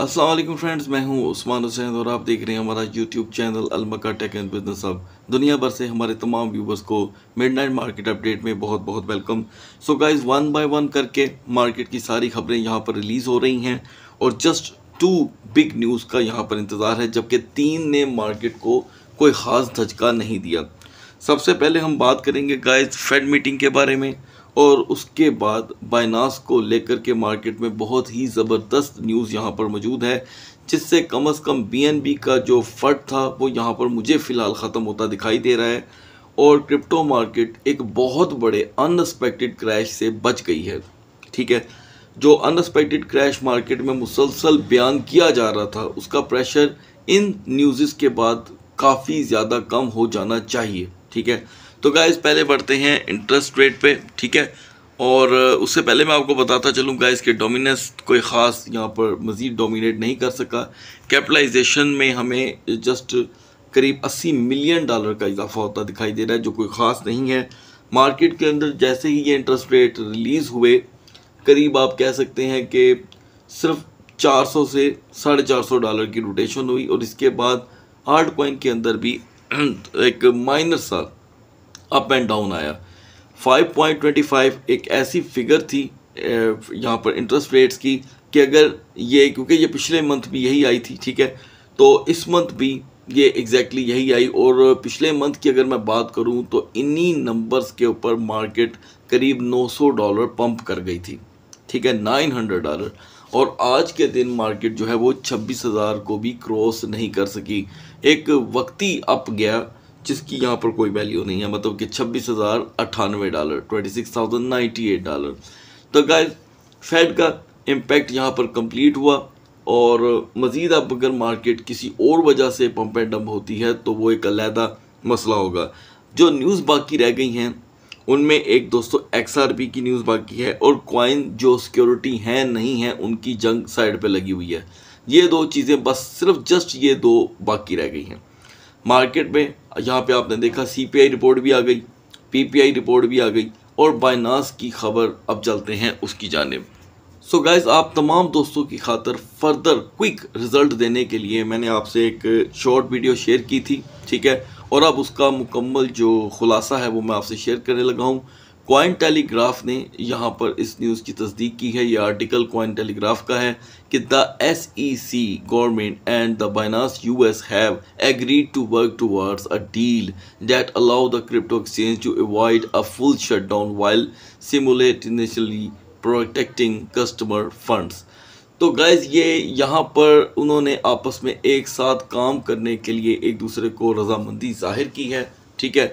Aslam friends मैं हूं उस्मान हुसैन और आप देख रहे हैं हमारा यूट्यूब चैनल अलमका टेक एंड बिजनेस अब दुनिया भर से हमारे तमाम व्यूवर्स को मिडनाइट मार्केट अपडेट में बहुत बहुत welcome so guys one by one करके मार्केट की सारी खबरें यहां पर रिलीज़ हो रही हैं और जस्ट टू बिग न्यूज़ का यहाँ पर इंतज़ार है जबकि तीन ने मार्केट को कोई ख़ास धचका नहीं दिया सबसे पहले हम बात करेंगे गाइज फेड मीटिंग के बारे में और उसके बाद बाइनास को लेकर के मार्केट में बहुत ही ज़बरदस्त न्यूज़ यहाँ पर मौजूद है जिससे कम अज़ कम बी का जो फट था वो यहाँ पर मुझे फ़िलहाल ख़त्म होता दिखाई दे रहा है और क्रिप्टो मार्केट एक बहुत बड़े अनएक्सपेक्टेड क्रैश से बच गई है ठीक है जो अनएक्सपेक्टेड क्रैश मार्केट में मुसलसल बयान किया जा रहा था उसका प्रेशर इन न्यूज़ के बाद काफ़ी ज़्यादा कम हो जाना चाहिए ठीक है तो गाइज़ पहले बढ़ते हैं इंटरेस्ट रेट पे ठीक है और उससे पहले मैं आपको बताता चलूँ गाइज़ के डोमिनेंस कोई ख़ास यहाँ पर मज़ीद डोमिनेट नहीं कर सका कैपिटलाइजेशन में हमें जस्ट करीब 80 मिलियन डॉलर का इजाफा होता दिखाई दे रहा है जो कोई ख़ास नहीं है मार्केट के अंदर जैसे ही ये इंटरेस्ट रेट रिलीज़ हुए करीब आप कह सकते हैं कि सिर्फ 400 से साढ़े चार सौ डॉलर की रोटेशन हुई और इसके बाद आर्ट पॉइंट के अंदर भी एक माइनर सा अप एंड डाउन आया 5.25 एक ऐसी फिगर थी यहाँ पर इंटरेस्ट रेट्स की कि अगर ये क्योंकि ये पिछले मंथ भी यही आई थी ठीक है तो इस मंथ भी ये एग्जैक्टली exactly यही आई और पिछले मंथ की अगर मैं बात करूँ तो इन्हीं नंबर्स के ऊपर मार्केट करीब 900 डॉलर पंप कर गई थी ठीक है 900 डॉलर और आज के दिन मार्केट जो है वो 26,000 को भी क्रॉस नहीं कर सकी एक वक्ती अप गया जिसकी यहाँ पर कोई वैल्यू नहीं है मतलब कि छब्बीस हज़ार अट्ठानवे dollar twenty six thousand ninety eight dollar तो गाय फेड का इम्पैक्ट यहाँ पर कम्प्लीट हुआ और मज़ीद अब अगर मार्केट किसी और वजह से पम्प एंड डम्प होती है तो वो एक अलहदा मसला होगा जो न्यूज़ बाकी रह गई हैं उनमें एक दोस्तों एक्स आर पी की न्यूज़ बाकी है और क्वाइन जो सिक्योरिटी हैं नहीं है उनकी जंग साइड पर लगी हुई है ये दो चीज़ें बस सिर्फ जस्ट ये दो बाकी रह गई हैं मार्केट में यहाँ पे आपने देखा सीपीआई रिपोर्ट भी आ गई पीपीआई रिपोर्ट भी आ गई और बाइनास की खबर अब चलते हैं उसकी जानब सो गाइज आप तमाम दोस्तों की खातर फर्दर क्विक रिजल्ट देने के लिए मैंने आपसे एक शॉर्ट वीडियो शेयर की थी ठीक है और अब उसका मुकम्मल जो खुलासा है वो मैं आपसे शेयर करने लगा हूँ कॉइन टेलीग्राफ ने यहाँ पर इस न्यूज़ की तस्दीक की है यह आर्टिकल कॉइन टेलीग्राफ का है कि the S E C government and the Binance U S have agreed to work towards a deal that allow the crypto exchange to avoid a full shut down while simultaneously protecting customer funds तो guys ये यहाँ पर उन्होंने आपस में एक साथ काम करने के लिए एक दूसरे को रजामंदी जाहिर की है ठीक है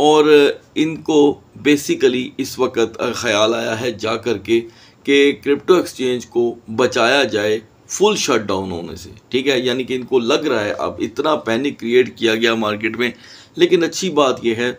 और इनको बेसिकली इस वक्त ख्याल आया है जा कर के कि क्रिप्टो एक्सचेंज को बचाया जाए फुल शट डाउन होने से ठीक है यानी कि इनको लग रहा है अब इतना पैनिक क्रिएट किया गया मार्केट में लेकिन अच्छी बात यह है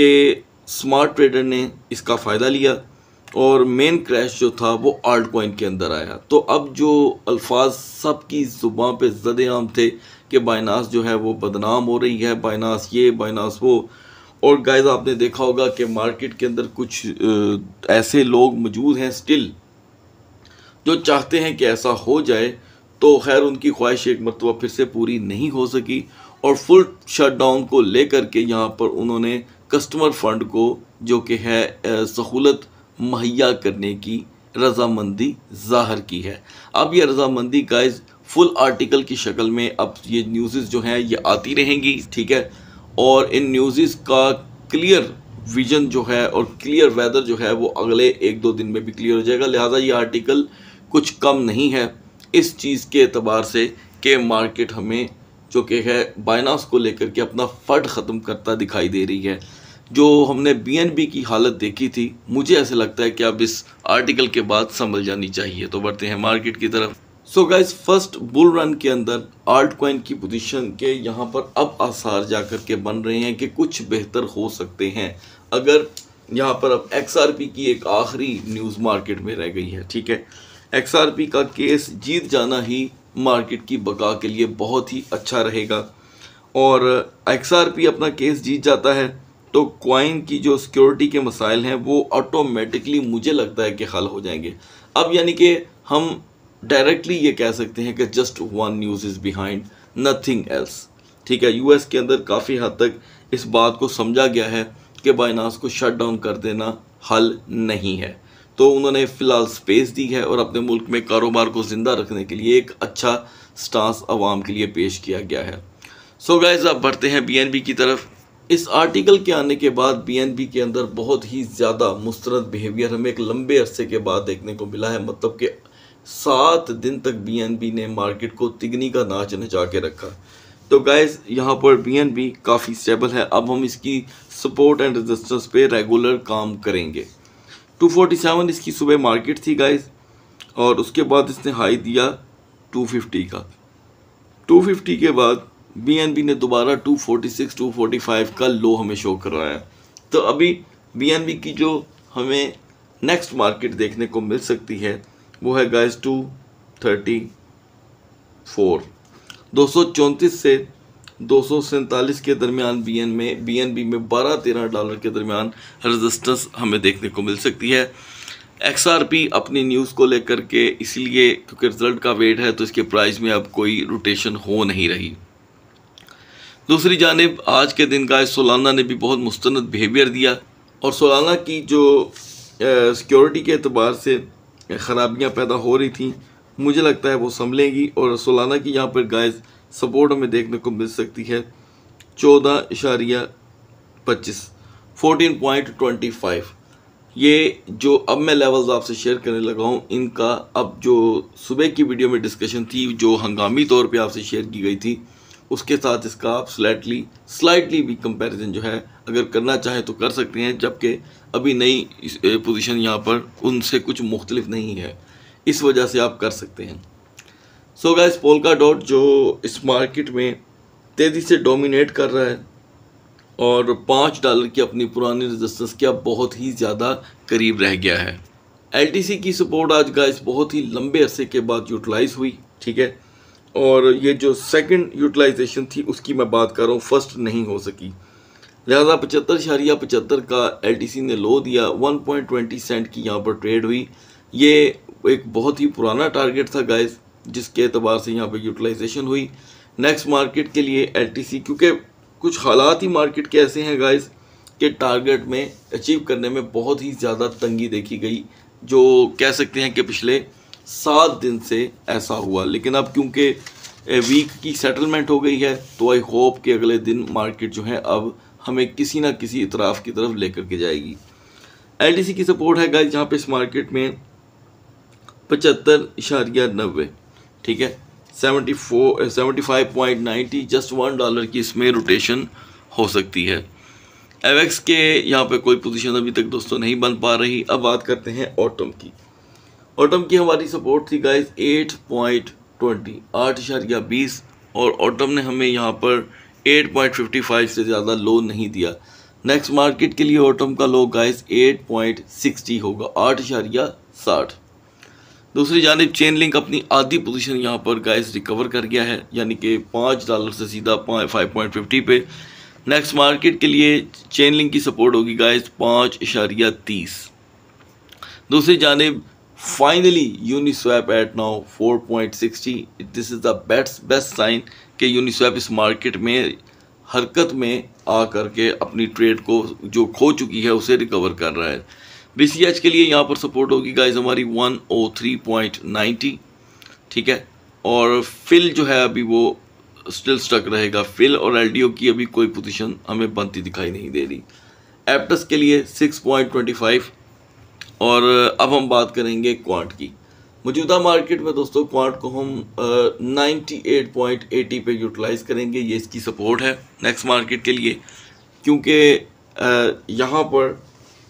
कि स्मार्ट ट्रेडर ने इसका फ़ायदा लिया और मेन क्रैश जो था वो आल्ट कॉइन के अंदर आया तो अब जो अल्फाज सब की ज़ुबान पे जद आम थे कि बाइनास जो है वो बदनाम हो रही है बाइनास ये बाइनास वो और गाइज आपने देखा होगा कि मार्केट के अंदर कुछ ऐसे लोग मौजूद हैं स्टिल जो चाहते हैं कि ऐसा हो जाए तो खैर उनकी ख्वाहिश एक मरतबा फिर से पूरी नहीं हो सकी और फुल शटडाउन को लेकर के यहाँ पर उन्होंने कस्टमर फंड को जो कि है सहूलत मुहैया करने की रजामंदी जाहर की है अब यह रजामंदी गाइज फुल आर्टिकल की शक्ल में अब ये न्यूज़ जो हैं ये आती रहेंगी ठीक है और इन न्यूज़ का क्लियर विजन जो है और क्लियर वेदर जो है वो अगले एक दो दिन में भी क्लियर हो जाएगा लिहाजा ये आर्टिकल कुछ कम नहीं है इस चीज़ के अतबार से कि मार्केट हमें जो कि है बाइनास को लेकर के अपना फट ख़त्म करता दिखाई दे रही है जो हमने बीएनबी की हालत देखी थी मुझे ऐसा लगता है कि अब इस आर्टिकल के बाद संभल जानी चाहिए तो बढ़ते हैं मार्केट की तरफ so guys first bull run के अंदर आर्ट क्वाइन की पोजीशन के यहाँ पर अब आसार जा कर के बन रहे हैं कि कुछ बेहतर हो सकते हैं अगर यहाँ पर अब एक्स की एक आखिरी न्यूज़ मार्केट में रह गई है ठीक है एक्स का केस जीत जाना ही मार्केट की बका के लिए बहुत ही अच्छा रहेगा और एक्स अपना केस जीत जाता है तो क्वाइन की जो सिक्योरिटी के मसाइल हैं वो ऑटोमेटिकली मुझे लगता है कि हल हो जाएंगे अब यानी कि हम डायरेक्टली ये कह सकते हैं कि just one news is behind nothing else ठीक है यूएस के अंदर काफ़ी हद तक इस बात को समझा गया है कि बाइनास को शट डाउन कर देना हल नहीं है तो उन्होंने फ़िलहाल स्पेस दी है और अपने मुल्क में कारोबार को ज़िंदा रखने के लिए एक अच्छा स्टांस आवाम के लिए पेश किया गया है सो so गाइज आप बढ़ते हैं बीएनबी की तरफ इस आर्टिकल के आने के बाद बीएनबी के अंदर बहुत ही ज़्यादा मुस्रद बिहेवियर हमें एक लंबे अरसे के बाद देखने को मिला है मतलब कि सात दिन तक बीएनबी ने मार्केट को तिगनी का नाच नचा के रखा तो गाइज़ यहाँ पर बीएनबी काफ़ी स्टेबल है अब हम इसकी सपोर्ट एंड रेजिस्टेंस पे रेगुलर काम करेंगे 247 इसकी सुबह मार्केट थी गाइज़ और उसके बाद इसने हाई दिया 250 का 250 के बाद बीएनबी ने दोबारा 246 245 का लो हमें शो करवाया तो अभी बीएनबी की जो हमें नेक्स्ट मार्केट देखने को मिल सकती है वो है गाइस टू थर्टी फोर दो सौ चौंतीस से दो सौ सैंतालीस के दरमियान बी एन में बी एन बी में बारह तेरह डॉलर के दरमियान रजिस्टेंस हमें देखने को मिल सकती है एक्स आर पी अपनी न्यूज़ को लेकर के इसलिए क्योंकि रिजल्ट का वेट है तो इसके प्राइस में अब कोई रोटेशन हो नहीं रही दूसरी जानब आज के दिन का सोलाना ने भी बहुत मुस्ंद बिहेवियर दिया और सोलाना की जो सिक्योरिटी के अतबार से खराबियाँ पैदा हो रही थी मुझे लगता है वो संभलेंगी और सोलाना की यहाँ पर गाइस सपोर्ट हमें देखने को मिल सकती है चौदह इशारिया पच्चीस फोर्टीन पॉइंट ट्वेंटी फाइव ये जो अब मैं लेवल्स आपसे शेयर करने लगा हूँ इनका अब जो सुबह की वीडियो में डिस्कशन थी जो हंगामी तौर पे आपसे शेयर की गई थी उसके साथ इसका आप स्लाइटली स्लाइटली भी कंपैरिजन जो है अगर करना चाहे तो कर सकते हैं जबकि अभी नई पोजीशन यहाँ पर उनसे कुछ मुख्तलिफ नहीं है इस वजह से आप कर सकते हैं सो गैस पोलका डॉट जो इस मार्केट में तेज़ी से डोमिनेट कर रहा है और पाँच डॉलर की अपनी पुरानी रजिस्टेंस के अब बहुत ही ज़्यादा करीब रह गया है एल की सपोर्ट आज गाइस बहुत ही लंबे अरसे के बाद यूटिलाइज हुई ठीक है और ये जो सेकंड यूटिलाइजेशन थी उसकी मैं बात कर रहा हूँ फर्स्ट नहीं हो सकी लिहाजा पचहत्तर शारिया पचहत्तर का सी ने लो दिया 1.20 सेंट की यहाँ पर ट्रेड हुई ये एक बहुत ही पुराना टारगेट था गाइस जिसके अतबार से यहाँ पर यूटिलाइजेशन हुई नेक्स्ट मार्केट के लिए सी क्योंकि कुछ हालात ही मार्केट के ऐसे हैं गाइस के टारगेट में अचीव करने में बहुत ही ज़्यादा तंगी देखी गई जो कह सकते हैं कि पिछले सात दिन से ऐसा हुआ लेकिन अब क्योंकि वीक की सेटलमेंट हो गई है तो आई होप कि अगले दिन मार्केट जो है अब हमें किसी ना किसी इतराफ़ की तरफ लेकर के जाएगी एल की सपोर्ट है गाइस जहाँ पे इस मार्केट में पचहत्तर इशारिया नब्बे ठीक है seventy four seventy five point ninety just one dollar की इसमें रोटेशन हो सकती है एवेक्स के यहाँ पे कोई पोजीशन अभी तक दोस्तों नहीं बन पा रही अब बात करते हैं ऑटम की ऑटम की हमारी सपोर्ट थी गाइस एट पॉइंट ट्वेंटी आठ इशारिया बीस और ऑटम ने हमें यहाँ पर 8.55 से ज़्यादा लो नहीं दिया नेक्स्ट मार्केट के लिए ऑटम का लो गाइस 8.60 होगा आठ इशारिया साठ दूसरी जानब चेन लिंक अपनी आधी पोजीशन यहाँ पर गाइस रिकवर कर गया है यानी कि पाँच डॉलर से सीधा फाइव पॉइंट फिफ्टी पे नेक्स्ट मार्केट के लिए चेन लिंक की सपोर्ट होगी गाइस पाँच इशारिया तीस दूसरी जानब finally Uniswap at now four point sixty this is the best best sign कि यूनिस्वैप इस मार्केट में हरकत में आ करके अपनी ट्रेड को जो खो चुकी है उसे रिकवर कर रहा है बी के लिए यहाँ पर सपोर्ट होगी गाइज हमारी 103.90 ठीक है और फिल जो है अभी वो स्टिल स्टक रहेगा फिल और एल की अभी कोई पोजीशन हमें बनती दिखाई नहीं दे रही एप्टस के लिए 6.25 और अब हम बात करेंगे क्वांट की मौजूदा मार्केट में दोस्तों क्वांट को हम नाइन्टी एट पॉइंट एटी पे यूटिलाइज करेंगे ये इसकी सपोर्ट है नेक्स्ट मार्केट के लिए क्योंकि यहाँ पर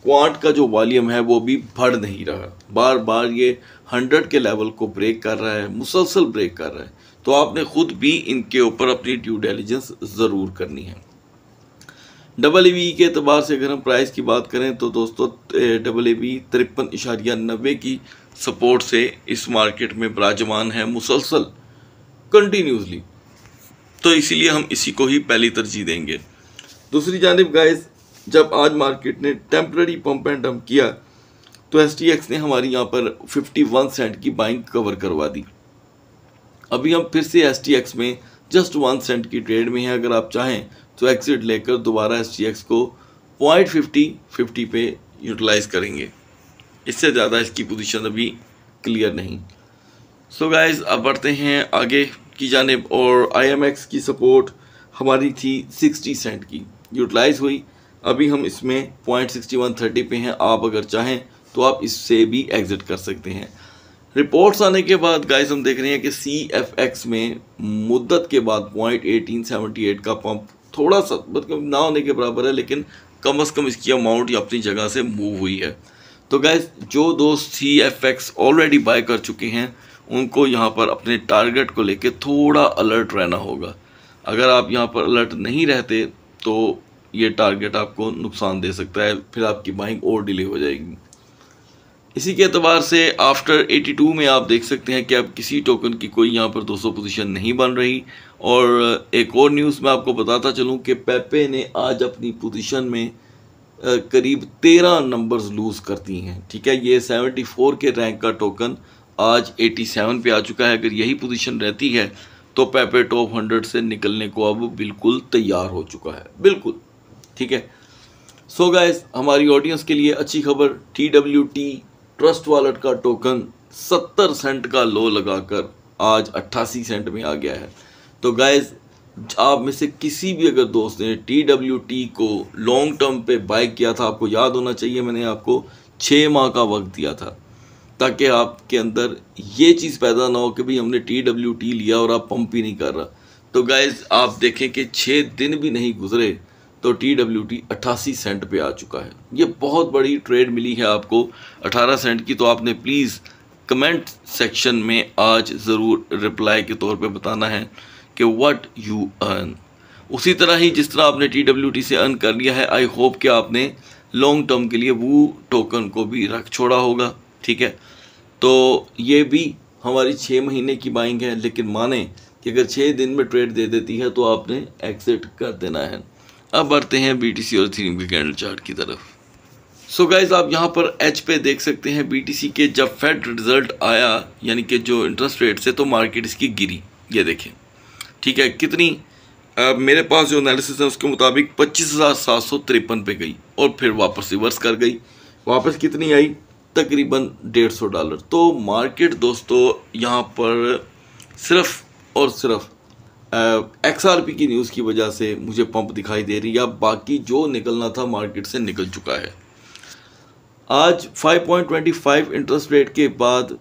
क्वांट का जो वॉल्यूम है वो भी बढ़ नहीं रहा बार बार ये हंड्रेड के लेवल को ब्रेक कर रहा है मुसलसल ब्रेक कर रहा है तो आपने ख़ुद भी इनके ऊपर अपनी ड्यू डेलीजेंस ज़रूर करनी है डबल ई के अतबार से अगर हम प्राइस की बात करें तो दोस्तों डबल ई तिरपन इशारिया नब्बे की सपोर्ट से इस मार्केट में विराजमान है मुसलसल कंटिन्यूसली तो इसीलिए हम इसी को ही पहली तरजीह देंगे दूसरी जानब गाइस जब आज मार्केट ने टेम्प्रेरी पम्प एंड डम्प किया तो एस टी एक्स ने हमारी यहाँ पर 51 सेंट की बाइंग कवर करवा दी अभी हम फिर से एस टी एक्स में जस्ट वन सेंट की ट्रेड में हैं अगर आप चाहें तो एक्सिट लेकर दोबारा एस एक्स को पॉइंट फिफ्टी फिफ्टी पे यूटिलाइज करेंगे इससे ज़्यादा इसकी पोजीशन अभी क्लियर नहीं सो so गाइस अब बढ़ते हैं आगे की जानब और आईएमएक्स की सपोर्ट हमारी थी सिक्सटी सेंट की यूटिलाइज हुई अभी हम इसमें पॉइंट सिक्सटी वन थर्टी पे हैं आप अगर चाहें तो आप इससे भी एग्ज़िट कर सकते हैं रिपोर्ट्स आने के बाद गाइस हम देख रहे हैं कि सी एफ एक्स में मुद्दत के बाद पॉइंट एटीन सेवेंटी एट का पंप थोड़ा सा मतलब ना होने के बराबर है लेकिन कम अज़ कम इसकी अमाउंट या अपनी जगह से मूव हुई है तो गैस जो दोस्त C F X already buy कर चुके हैं उनको यहाँ पर अपने टारगेट को लेके थोड़ा अलर्ट रहना होगा अगर आप यहाँ पर अलर्ट नहीं रहते तो ये टारगेट आपको नुकसान दे सकता है फिर आपकी बाइंग और डिले हो जाएगी इसी के अतबार से आफ्टर 82 में आप देख सकते हैं कि अब किसी टोकन की कोई यहाँ पर 200 पोजीशन नहीं बन रही और एक और न्यूज़ मैं आपको बताता चलूँ कि पेपे ने आज अपनी पोजीशन में करीब तेरह नंबर्स लूज़ कर दी हैं ठीक है ये सेवेंटी फोर के रैंक का टोकन आज एटी सेवन पर आ चुका है अगर यही पोजीशन रहती है तो पेपे टॉप हंड्रेड से निकलने को अब बिल्कुल तैयार हो चुका है बिल्कुल ठीक है सो so गाइस हमारी ऑडियंस के लिए अच्छी खबर T W T trust wallet का टोकन सत्तर सेंट का लो लगाकर आज अट्ठासी सेंट में आ गया है तो गाइज आप में से किसी भी अगर दोस्त ने टी डब्ल्यू टी को लॉन्ग टर्म पे बाइक किया था आपको याद होना चाहिए मैंने आपको छः माह का वक्त दिया था ताकि आपके अंदर ये चीज़ पैदा ना हो कि भाई हमने टी डब्ल्यू टी लिया और आप पंप ही नहीं कर रहा तो गाइज आप देखें कि छः दिन भी नहीं गुजरे तो टी डब्ल्यू टी अट्ठासी सेंट पर आ चुका है ये बहुत बड़ी ट्रेड मिली है आपको अठारह सेंट की तो आपने प्लीज़ कमेंट सेक्शन में आज ज़रूर रिप्लाई के तौर पर बताना है कि वट यू अर्न उसी तरह ही जिस तरह आपने टी डब्ल्यू टी से अर्न कर लिया है आई होप कि आपने लॉन्ग टर्म के लिए वो टोकन को भी रख छोड़ा होगा ठीक है तो ये भी हमारी छः महीने की बाइंग है लेकिन माने कि अगर छः दिन में ट्रेड दे देती है तो आपने एक्सिट कर देना है अब बढ़ते हैं बी टी सी और थ्री के कैंडल चार्ट की तरफ सो so गाइज आप यहाँ पर एच पे देख सकते हैं सी के जब फेड रिजल्ट आया यानी कि जो इंटरेस्ट रेट से तो मार्केट इसकी गिरी ये देखें ठीक है कितनी आ, मेरे पास जो एनालिसिस है उसके मुताबिक पच्चीस हज़ार सात सौ तिरपन पे गई और फिर वापस रिवर्स कर गई वापस कितनी आई तकरीबन डेढ़ सौ डॉलर तो मार्केट दोस्तों यहाँ पर सिर्फ और सिर्फ एक्स आर पी की न्यूज़ की वजह से मुझे पंप दिखाई दे रही है बाकी जो निकलना था मार्केट से निकल चुका है आज 5.25 इंटरेस्ट रेट के बाद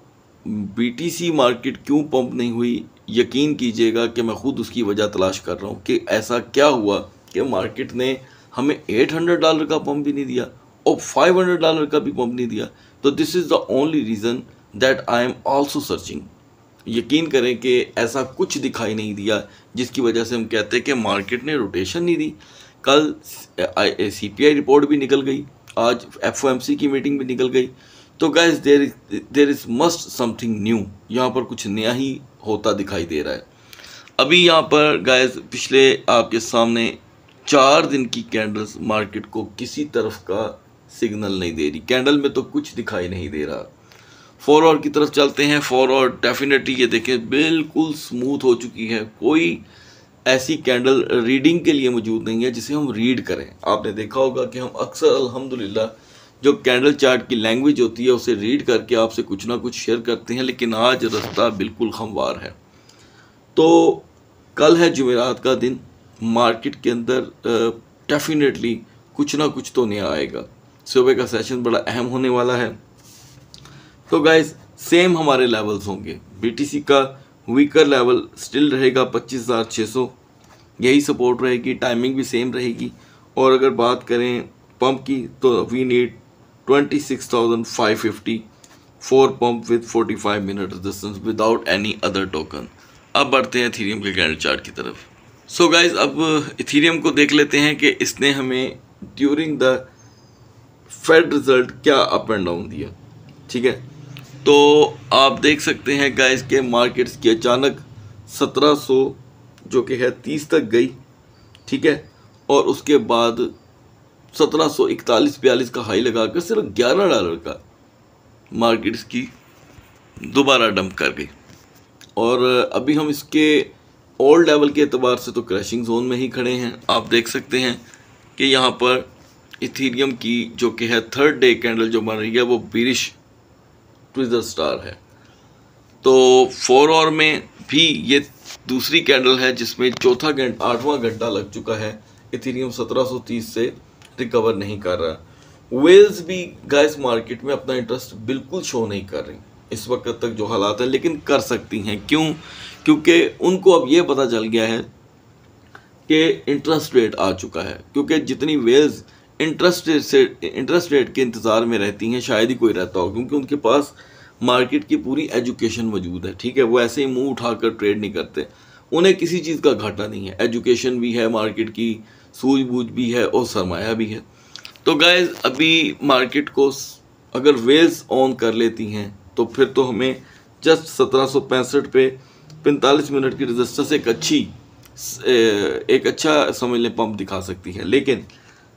बीटीसी मार्केट क्यों पंप नहीं हुई यकीन कीजिएगा कि मैं ख़ुद उसकी वजह तलाश कर रहा हूँ कि ऐसा क्या हुआ कि मार्केट ने हमें 800 डॉलर का पम्प भी नहीं दिया और 500 डॉलर का भी पम्प नहीं दिया तो this is the only reason that I am also searching यकीन करें कि ऐसा कुछ दिखाई नहीं दिया जिसकी वजह से हम कहते हैं कि मार्केट ने रोटेशन नहीं दी कल सी पी आई रिपोर्ट भी निकल गई आज एफ ओ एम सी की मीटिंग भी निकल गई तो guys there there is must something new यहाँ पर कुछ नया ही होता दिखाई दे रहा है अभी यहाँ पर गैस पिछले आपके सामने चार दिन की कैंडल्स मार्केट को किसी तरफ का सिग्नल नहीं दे रही कैंडल में तो कुछ दिखाई नहीं दे रहा फॉरवर्ड की तरफ चलते हैं फॉरवर्ड डेफिनेटली ये देखें बिल्कुल स्मूथ हो चुकी है कोई ऐसी कैंडल रीडिंग के लिए मौजूद नहीं है जिसे हम रीड करें आपने देखा होगा कि हम अक्सर अलहमदिल्ला जो कैंडल चार्ट की लैंग्वेज होती है उसे रीड करके आपसे कुछ ना कुछ शेयर करते हैं लेकिन आज रास्ता बिल्कुल हमवार है तो कल है जमेरात का दिन मार्केट के अंदर डेफिनेटली कुछ ना कुछ तो नया आएगा सुबह का सेशन बड़ा अहम होने वाला है तो गाइज सेम हमारे लेवल्स होंगे बीटीसी का वीकर लेवल स्टिल रहेगा पच्चीस हज़ार छः सौ यही सपोर्ट रहेगी टाइमिंग भी सेम रहेगी और अगर बात करें पंप की तो we need 26,550 for pump with 45 minute distance without any other token अब बढ़ते हैं इथीरियम के कैंडल चार्ट की तरफ सो so गाइज अब इथीरियम को देख लेते हैं कि इसने हमें ड्यूरिंग द फेड रिज़ल्ट क्या अप एंड डाउन दिया ठीक है तो आप देख सकते हैं गाइज के मार्केट्स की अचानक 1700 जो कि है 30 तक गई ठीक है और उसके बाद सत्रह सौ इकतालीस बयालीस का हाई लगाकर सिर्फ ग्यारह डॉलर का मार्केट्स की दोबारा डंप कर गई और अभी हम इसके ओल्ड लेवल के अतबार से तो क्रैशिंग जोन में ही खड़े हैं आप देख सकते हैं कि यहाँ पर इथीरियम की जो कि है थर्ड डे कैंडल जो बन रही है वो बिरिश ट्विजर स्टार है तो फोर और में भी ये दूसरी कैंडल है जिसमें चौथा घंटा आठवां घंटा लग चुका है इथीरियम 1730 से रिकवर नहीं कर रहा वेल्स भी गैस मार्केट में अपना इंटरेस्ट बिल्कुल शो नहीं कर रही इस वक्त तक जो हालात हैं लेकिन कर सकती हैं क्यों क्योंकि उनको अब ये पता चल गया है कि इंटरेस्ट रेट आ चुका है क्योंकि जितनी वेल्स इंटरेस्ट रेट से इंटरेस्ट रेट के इंतज़ार में रहती हैं शायद ही कोई रहता हो क्योंकि उनके पास मार्केट की पूरी एजुकेशन मौजूद है ठीक है वो ऐसे ही मुंह उठाकर ट्रेड नहीं करते उन्हें किसी चीज़ का घाटा नहीं है एजुकेशन भी है मार्केट की सूझबूझ भी है और सरमाया भी है तो गाय अभी मार्केट को अगर वेल्स ऑन कर लेती हैं तो फिर तो हमें जस्ट सत्रह पे पैंतालीस मिनट की से एक अच्छी एक अच्छा समझ लें पम्प दिखा सकती है लेकिन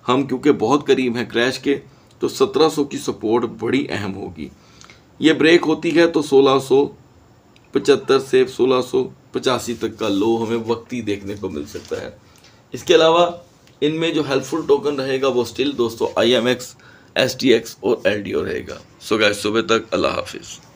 हम क्योंकि बहुत करीब हैं क्रैश के तो 1700 की सपोर्ट बड़ी अहम होगी ये ब्रेक होती है तो सोलह से सोलह तक का लो हमें वक्ती देखने को मिल सकता है इसके अलावा इनमें जो हेल्पफुल टोकन रहेगा वो स्टिल दोस्तों I M X S T X और एल डी ओ रहेगा सो गाय सुबह तक अल्लाह हाफिज़